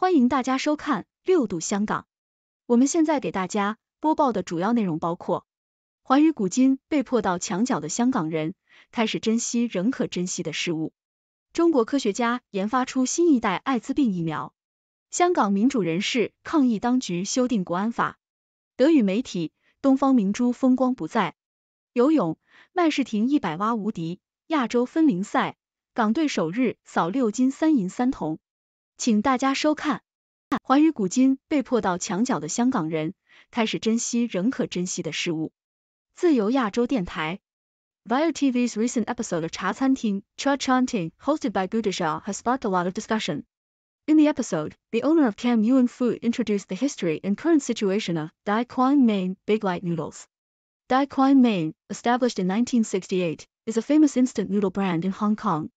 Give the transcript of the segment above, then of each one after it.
欢迎大家收看《六度香港》。我们现在给大家播报的主要内容包括：环宇古今被迫到墙角的香港人开始珍惜仍可珍惜的事物；中国科学家研发出新一代艾滋病疫苗；香港民主人士抗议当局修订国安法；德语媒体《东方明珠》风光不再；游泳，麦士廷一百蛙无敌；亚洲分龄赛，港队首日扫六金三银三铜。请大家收看。华于古今，被迫到墙角的香港人开始珍惜仍可珍惜的事物。自由亚洲电台。Via TV's recent episode of Cha Cha Chanting, hosted by Gudisha, has sparked a lot of discussion. In the episode, the owner of Cam Yuen Food introduced the history and current situation of Dai Quan Main Big Light Noodles. Dai Quan Main, established in 1968, is a famous instant noodle brand in Hong Kong,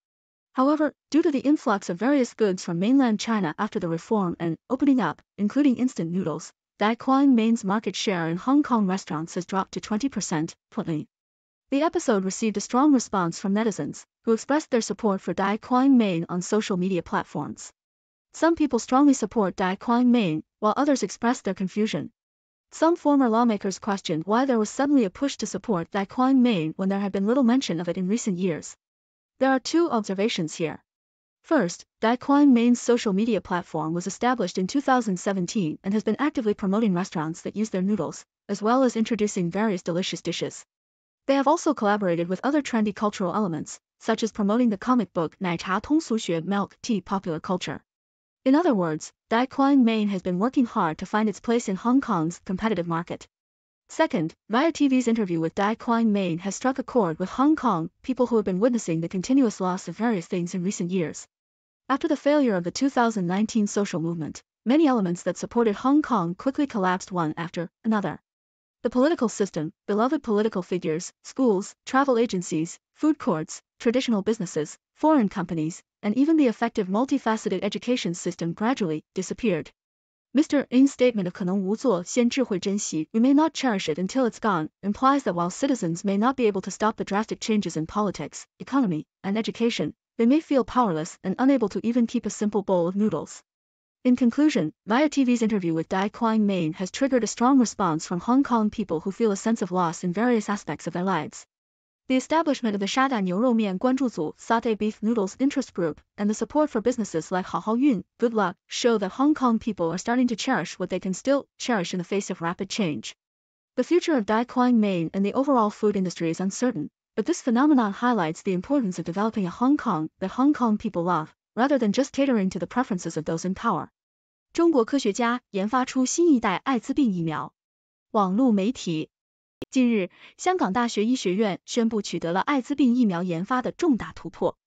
However, due to the influx of various goods from mainland China after the reform and opening up, including instant noodles, Dai Quan Main's market share in Hong Kong restaurants has dropped to 20%. The episode received a strong response from netizens, who expressed their support for Dai Quan Main on social media platforms. Some people strongly support Dai Quan Main, while others expressed their confusion. Some former lawmakers questioned why there was suddenly a push to support Dai Quan Main when there had been little mention of it in recent years, there are two observations here. First, Daikwan Main's social media platform was established in 2017 and has been actively promoting restaurants that use their noodles, as well as introducing various delicious dishes. They have also collaborated with other trendy cultural elements, such as promoting the comic book "Nai Cha Su Xue" milk tea popular culture. In other words, Daikwan Main has been working hard to find its place in Hong Kong's competitive market. Second, Maya TV's interview with Dai Quang Main has struck a chord with Hong Kong people who have been witnessing the continuous loss of various things in recent years. After the failure of the 2019 social movement, many elements that supported Hong Kong quickly collapsed one after another. The political system, beloved political figures, schools, travel agencies, food courts, traditional businesses, foreign companies, and even the effective multifaceted education system gradually disappeared. Mr. In's statement of 可能无作先至会珍惜 we may not cherish it until it's gone implies that while citizens may not be able to stop the drastic changes in politics, economy, and education, they may feel powerless and unable to even keep a simple bowl of noodles. In conclusion, Maya TV's interview with Dai Quang Main has triggered a strong response from Hong Kong people who feel a sense of loss in various aspects of their lives. The establishment of the Shada Niu Rou Mian Guanzhu Zu Sate Beef Noodles Interest Group and the support for businesses like Hao Hao Yun, Good Luck, show that Hong Kong people are starting to cherish what they can still cherish in the face of rapid change. The future of Dai Quang Main and the overall food industry is uncertain, but this phenomenon highlights the importance of developing a Hong Kong that Hong Kong people love, rather than just catering to the preferences of those in power. 中国科学家研发出新一代艾滋病疫苗。网络媒体近日，香港大学医学院宣布取得了艾滋病疫苗研发的重大突破。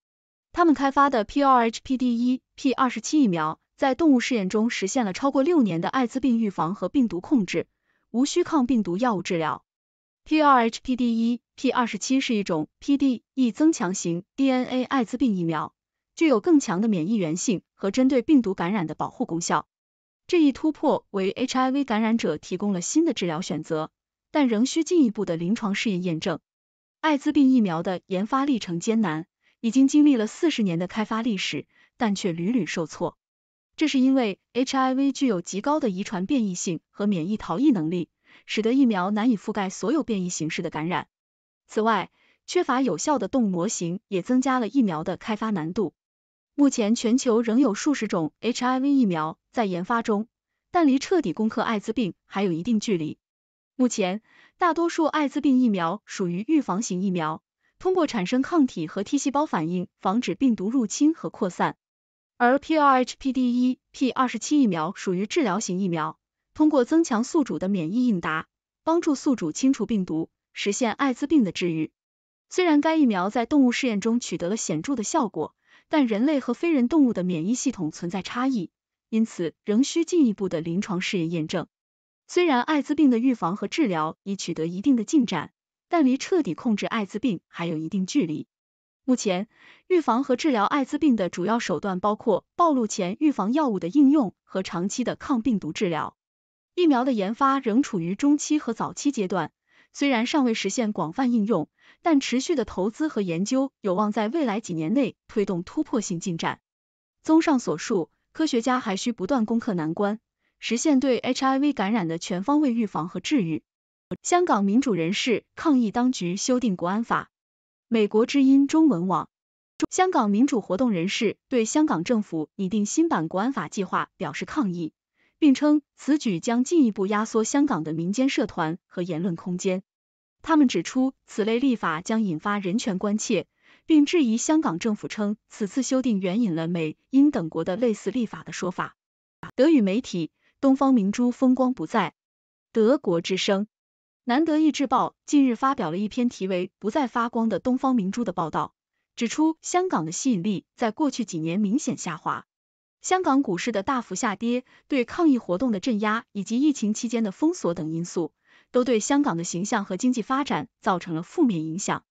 他们开发的 p r h p d e p27 疫苗在动物试验中实现了超过六年的艾滋病预防和病毒控制，无需抗病毒药物治疗。p r h p d e p27 是一种 PDE 增强型 DNA 艾滋病疫苗，具有更强的免疫原性和针对病毒感染的保护功效。这一突破为 HIV 感染者提供了新的治疗选择。但仍需进一步的临床试验验证。艾滋病疫苗的研发历程艰难，已经经历了四十年的开发历史，但却屡屡受挫。这是因为 HIV 具有极高的遗传变异性和免疫逃逸能力，使得疫苗难以覆盖所有变异形式的感染。此外，缺乏有效的动物模型也增加了疫苗的开发难度。目前，全球仍有数十种 HIV 疫苗在研发中，但离彻底攻克艾滋病还有一定距离。目前，大多数艾滋病疫苗属于预防型疫苗，通过产生抗体和 T 细胞反应，防止病毒入侵和扩散。而 p27 r h p P d 疫苗属于治疗型疫苗，通过增强宿主的免疫应答，帮助宿主清除病毒，实现艾滋病的治愈。虽然该疫苗在动物试验中取得了显著的效果，但人类和非人动物的免疫系统存在差异，因此仍需进一步的临床试验验证。虽然艾滋病的预防和治疗已取得一定的进展，但离彻底控制艾滋病还有一定距离。目前，预防和治疗艾滋病的主要手段包括暴露前预防药物的应用和长期的抗病毒治疗。疫苗的研发仍处于中期和早期阶段，虽然尚未实现广泛应用，但持续的投资和研究有望在未来几年内推动突破性进展。综上所述，科学家还需不断攻克难关。实现对 HIV 感染的全方位预防和治愈。香港民主人士抗议当局修订国安法。美国之音中文网，香港民主活动人士对香港政府拟定新版国安法计划表示抗议，并称此举将进一步压缩香港的民间社团和言论空间。他们指出，此类立法将引发人权关切，并质疑香港政府称此次修订援引了美、英等国的类似立法的说法。德语媒体。东方明珠风光不再。德国之声《南德意志报》近日发表了一篇题为《不再发光的东方明珠》的报道，指出香港的吸引力在过去几年明显下滑。香港股市的大幅下跌、对抗议活动的镇压以及疫情期间的封锁等因素，都对香港的形象和经济发展造成了负面影响。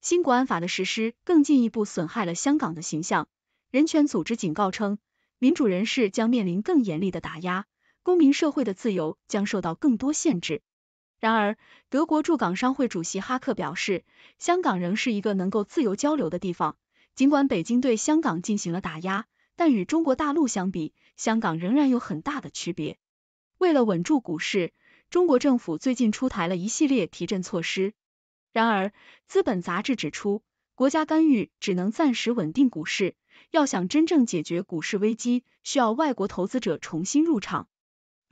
新国安法的实施更进一步损害了香港的形象。人权组织警告称，民主人士将面临更严厉的打压。公民社会的自由将受到更多限制。然而，德国驻港商会主席哈克表示，香港仍是一个能够自由交流的地方。尽管北京对香港进行了打压，但与中国大陆相比，香港仍然有很大的区别。为了稳住股市，中国政府最近出台了一系列提振措施。然而，资本杂志指出，国家干预只能暂时稳定股市。要想真正解决股市危机，需要外国投资者重新入场。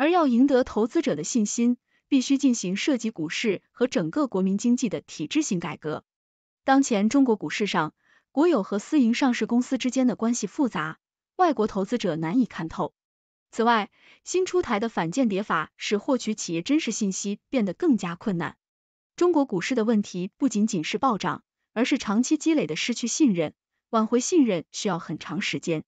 而要赢得投资者的信心，必须进行涉及股市和整个国民经济的体制性改革。当前中国股市上，国有和私营上市公司之间的关系复杂，外国投资者难以看透。此外，新出台的反间谍法使获取企业真实信息变得更加困难。中国股市的问题不仅仅是暴涨，而是长期积累的失去信任，挽回信任需要很长时间。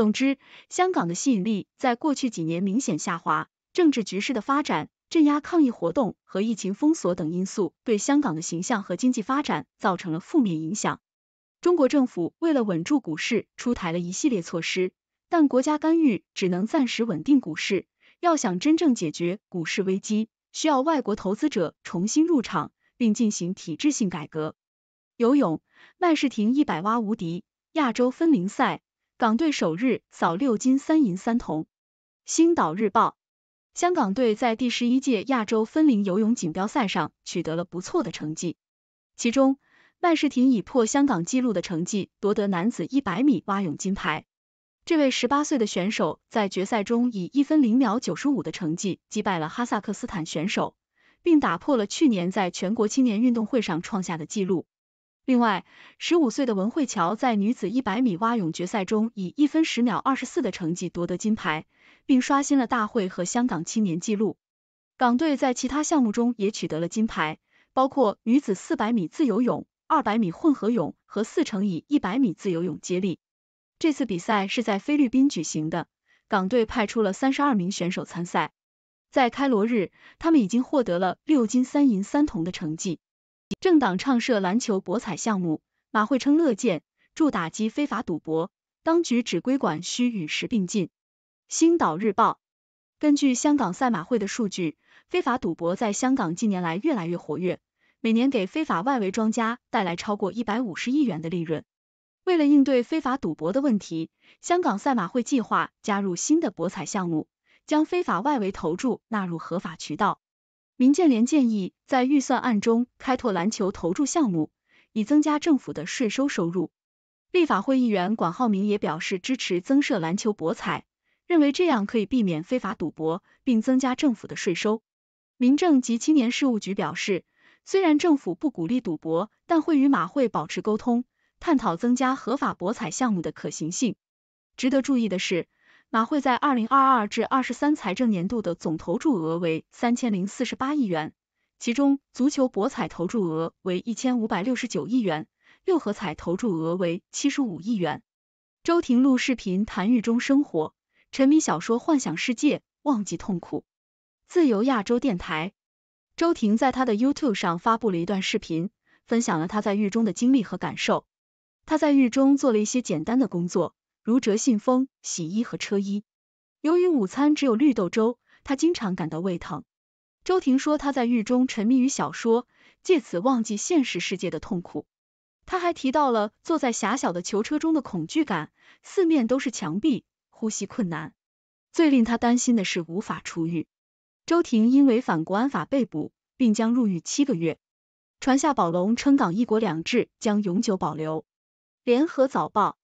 总之，香港的吸引力在过去几年明显下滑。政治局势的发展、镇压抗议活动和疫情封锁等因素对香港的形象和经济发展造成了负面影响。中国政府为了稳住股市，出台了一系列措施，但国家干预只能暂时稳定股市。要想真正解决股市危机，需要外国投资者重新入场，并进行体制性改革。游泳，麦士廷一百蛙无敌，亚洲分龄赛。港队首日扫六金三银三铜。星岛日报：香港队在第十一届亚洲分龄游泳锦标赛上取得了不错的成绩，其中麦世廷以破香港纪录的成绩夺得男子一百米蛙泳金牌。这位十八岁的选手在决赛中以一分零秒九十五的成绩击败了哈萨克斯坦选手，并打破了去年在全国青年运动会上创下的纪录。另外，十五岁的文慧乔在女子一百米蛙泳决赛中以一分十秒二十四的成绩夺得金牌，并刷新了大会和香港青年纪录。港队在其他项目中也取得了金牌，包括女子四百米自由泳、二百米混合泳和四乘以一百米自由泳接力。这次比赛是在菲律宾举行的，港队派出了三十二名选手参赛。在开罗日，他们已经获得了六金三银三铜的成绩。政党倡设篮球博彩项目，马会称乐见，助打击非法赌博。当局指规管需与时并进。星岛日报，根据香港赛马会的数据，非法赌博在香港近年来越来越活跃，每年给非法外围庄家带来超过一百五十亿元的利润。为了应对非法赌博的问题，香港赛马会计划加入新的博彩项目，将非法外围投注纳入合法渠道。民建联建议在预算案中开拓篮球投注项目，以增加政府的税收收入。立法会议员管浩明也表示支持增设篮球博彩，认为这样可以避免非法赌博，并增加政府的税收。民政及青年事务局表示，虽然政府不鼓励赌博，但会与马会保持沟通，探讨增加合法博彩项目的可行性。值得注意的是。马会在二零二二至二十三财政年度的总投注额为三千零四十八亿元，其中足球博彩投注额为一千五百六十九亿元，六合彩投注额为七十五亿元。周婷录视频谈狱中生活，沉迷小说幻想世界，忘记痛苦。自由亚洲电台，周婷在他的 YouTube 上发布了一段视频，分享了她在狱中的经历和感受。他在狱中做了一些简单的工作。如折信封、洗衣和车衣。由于午餐只有绿豆粥，他经常感到胃疼。周婷说他在狱中沉迷于小说，借此忘记现实世界的痛苦。他还提到了坐在狭小的囚车中的恐惧感，四面都是墙壁，呼吸困难。最令他担心的是无法出狱。周婷因违反国安法被捕，并将入狱七个月。传下宝龙称港一国两制将永久保留。联合早报。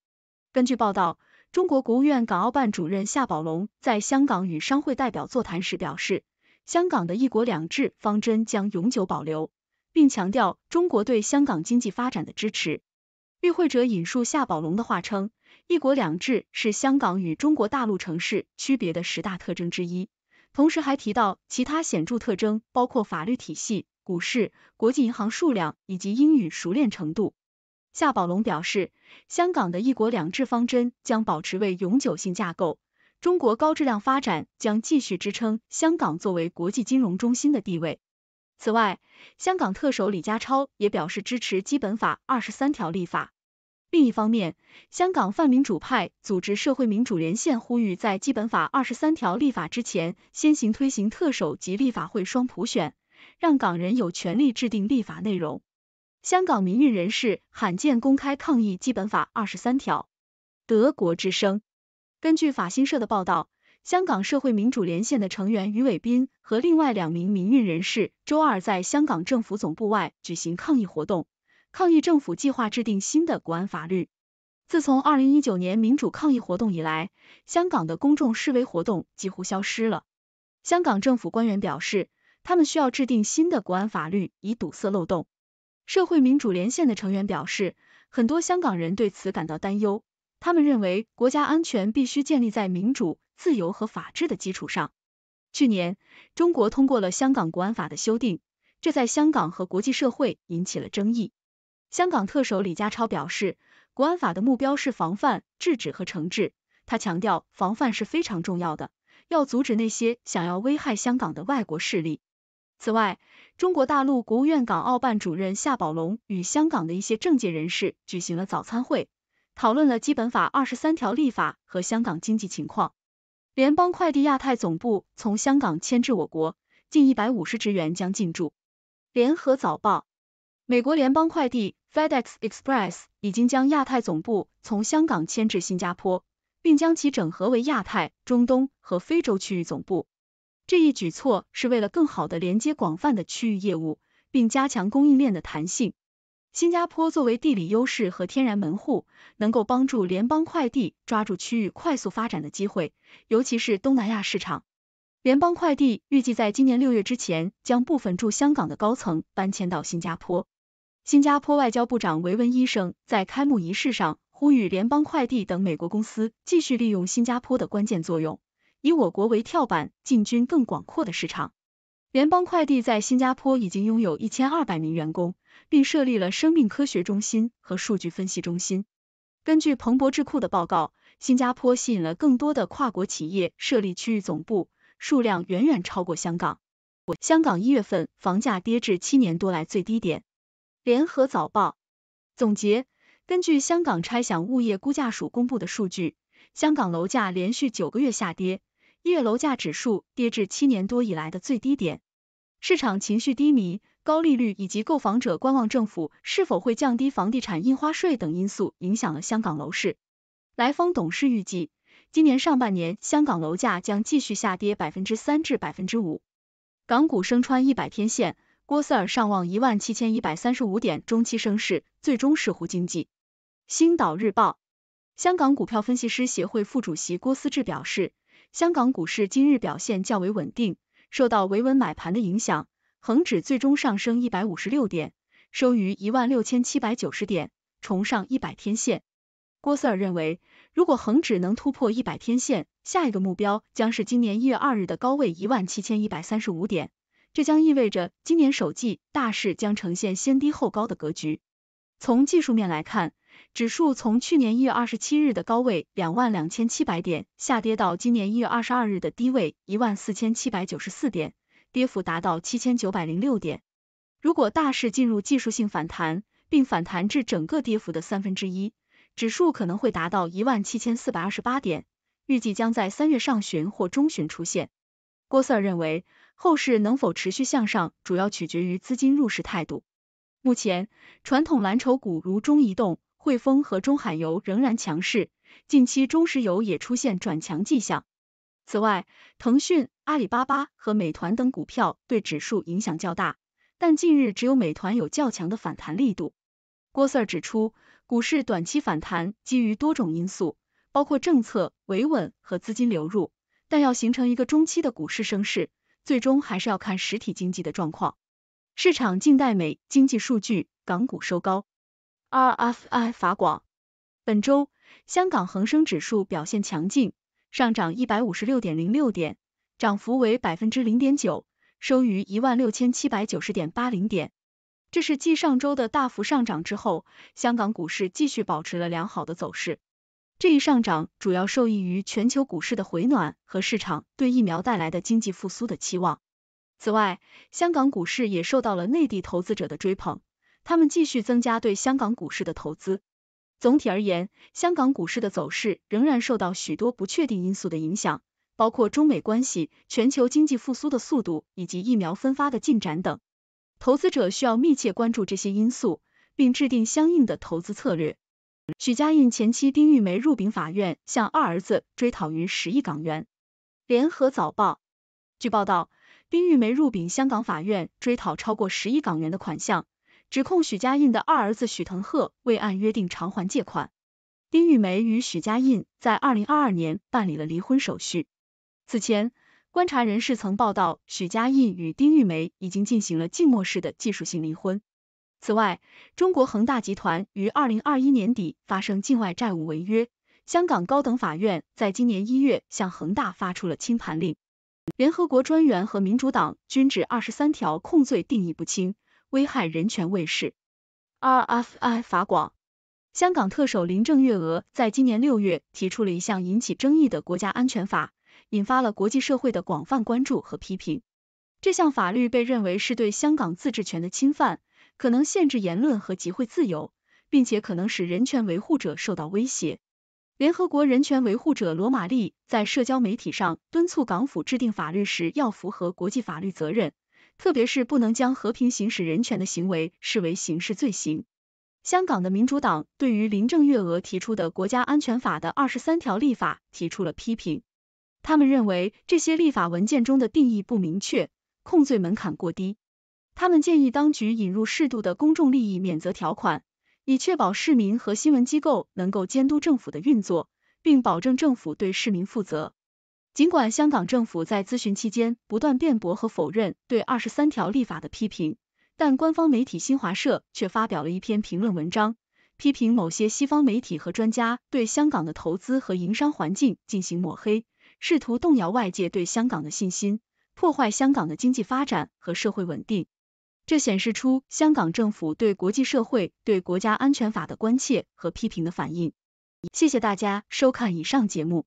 根据报道，中国国务院港澳办主任夏宝龙在香港与商会代表座谈时表示，香港的一国两制方针将永久保留，并强调中国对香港经济发展的支持。与会者引述夏宝龙的话称，一国两制是香港与中国大陆城市区别的十大特征之一，同时还提到其他显著特征，包括法律体系、股市、国际银行数量以及英语熟练程度。夏宝龙表示，香港的一国两制方针将保持为永久性架构，中国高质量发展将继续支撑香港作为国际金融中心的地位。此外，香港特首李家超也表示支持基本法二十三条立法。另一方面，香港泛民主派组织社会民主连线呼吁，在基本法二十三条立法之前，先行推行特首及立法会双普选，让港人有权利制定立法内容。香港民运人士罕见公开抗议《基本法》二十三条。德国之声根据法新社的报道，香港社会民主连线的成员于伟斌和另外两名民运人士周二在香港政府总部外举行抗议活动，抗议政府计划制定新的国安法律。自从二零一九年民主抗议活动以来，香港的公众示威活动几乎消失了。香港政府官员表示，他们需要制定新的国安法律以堵塞漏洞。社会民主连线的成员表示，很多香港人对此感到担忧。他们认为，国家安全必须建立在民主、自由和法治的基础上。去年，中国通过了香港国安法的修订，这在香港和国际社会引起了争议。香港特首李家超表示，国安法的目标是防范、制止和惩治。他强调，防范是非常重要的，要阻止那些想要危害香港的外国势力。此外，中国大陆国务院港澳办主任夏宝龙与香港的一些政界人士举行了早餐会，讨论了《基本法》二十三条立法和香港经济情况。联邦快递亚太总部从香港迁至我国，近一百五十职员将进驻。联合早报：美国联邦快递 FedEx Express 已经将亚太总部从香港迁至新加坡，并将其整合为亚太、中东和非洲区域总部。这一举措是为了更好的连接广泛的区域业务，并加强供应链的弹性。新加坡作为地理优势和天然门户，能够帮助联邦快递抓住区域快速发展的机会，尤其是东南亚市场。联邦快递预计在今年六月之前，将部分驻香港的高层搬迁到新加坡。新加坡外交部长维文医生在开幕仪式上呼吁联邦快递等美国公司继续利用新加坡的关键作用。以我国为跳板，进军更广阔的市场。联邦快递在新加坡已经拥有一千二百名员工，并设立了生命科学中心和数据分析中心。根据彭博智库的报告，新加坡吸引了更多的跨国企业设立区域总部，数量远远超过香港。香港一月份房价跌至七年多来最低点。联合早报总结：根据香港拆想物业估价署公布的数据。香港楼价连续九个月下跌，一月楼价指数跌至七年多以来的最低点，市场情绪低迷，高利率以及购房者观望政府是否会降低房地产印花税等因素影响了香港楼市。来丰董事预计，今年上半年香港楼价将继续下跌百分之三至百分之五。港股升穿一百天线，郭 Sir 上望一万七千一百三十五点，中期升势最终视乎经济。星岛日报。香港股票分析师协会副主席郭思志表示，香港股市今日表现较为稳定，受到维稳买盘的影响，恒指最终上升一百五十六点，收于一万六千七百九十点，重上一百天线。郭 Sir 认为，如果恒指能突破一百天线，下一个目标将是今年一月二日的高位一万七千一百三十五点，这将意味着今年首季大市将呈现先低后高的格局。从技术面来看，指数从去年一月二十七日的高位两万两千七百点，下跌到今年一月二十二日的低位一万四千七百九十四点，跌幅达到七千九百零六点。如果大势进入技术性反弹，并反弹至整个跌幅的三分之一，指数可能会达到一万七千四百二十八点，预计将在三月上旬或中旬出现。郭 sir 认为，后市能否持续向上，主要取决于资金入市态度。目前，传统蓝筹股如中移动。汇丰和中海油仍然强势，近期中石油也出现转强迹象。此外，腾讯、阿里巴巴和美团等股票对指数影响较大，但近日只有美团有较强的反弹力度。郭 Sir 指出，股市短期反弹基于多种因素，包括政策维稳和资金流入，但要形成一个中期的股市升势，最终还是要看实体经济的状况。市场静待美经济数据，港股收高。RFI 法广，本周香港恒生指数表现强劲，上涨一百五十六点零六点，涨幅为百分之零点九，收于一万六千七百九十点八零点。这是继上周的大幅上涨之后，香港股市继续保持了良好的走势。这一上涨主要受益于全球股市的回暖和市场对疫苗带来的经济复苏的期望。此外，香港股市也受到了内地投资者的追捧。他们继续增加对香港股市的投资。总体而言，香港股市的走势仍然受到许多不确定因素的影响，包括中美关系、全球经济复苏的速度以及疫苗分发的进展等。投资者需要密切关注这些因素，并制定相应的投资策略。许家印前妻丁玉梅入禀法院向二儿子追讨逾十亿港元。联合早报：据报道，丁玉梅入禀香港法院追讨超过十亿港元的款项。指控许家印的二儿子许腾鹤未按约定偿还借款。丁玉梅与许家印在二零二二年办理了离婚手续。此前，观察人士曾报道许家印与丁玉梅已经进行了静默式的技术性离婚。此外，中国恒大集团于二零二一年底发生境外债务违约，香港高等法院在今年一月向恒大发出了清盘令。联合国专员和民主党均指二十三条控罪定义不清。危害人权卫士。RFI 法广，香港特首林郑月娥在今年六月提出了一项引起争议的国家安全法，引发了国际社会的广泛关注和批评。这项法律被认为是对香港自治权的侵犯，可能限制言论和集会自由，并且可能使人权维护者受到威胁。联合国人权维护者罗马利在社交媒体上敦促港府制定法律时要符合国际法律责任。特别是不能将和平行使人权的行为视为刑事罪行。香港的民主党对于林郑月娥提出的《国家安全法》的二十三条立法提出了批评，他们认为这些立法文件中的定义不明确，控罪门槛过低。他们建议当局引入适度的公众利益免责条款，以确保市民和新闻机构能够监督政府的运作，并保证政府对市民负责。尽管香港政府在咨询期间不断辩驳和否认对二十三条立法的批评，但官方媒体新华社却发表了一篇评论文章，批评某些西方媒体和专家对香港的投资和营商环境进行抹黑，试图动摇外界对香港的信心，破坏香港的经济发展和社会稳定。这显示出香港政府对国际社会对国家安全法的关切和批评的反应。谢谢大家收看以上节目。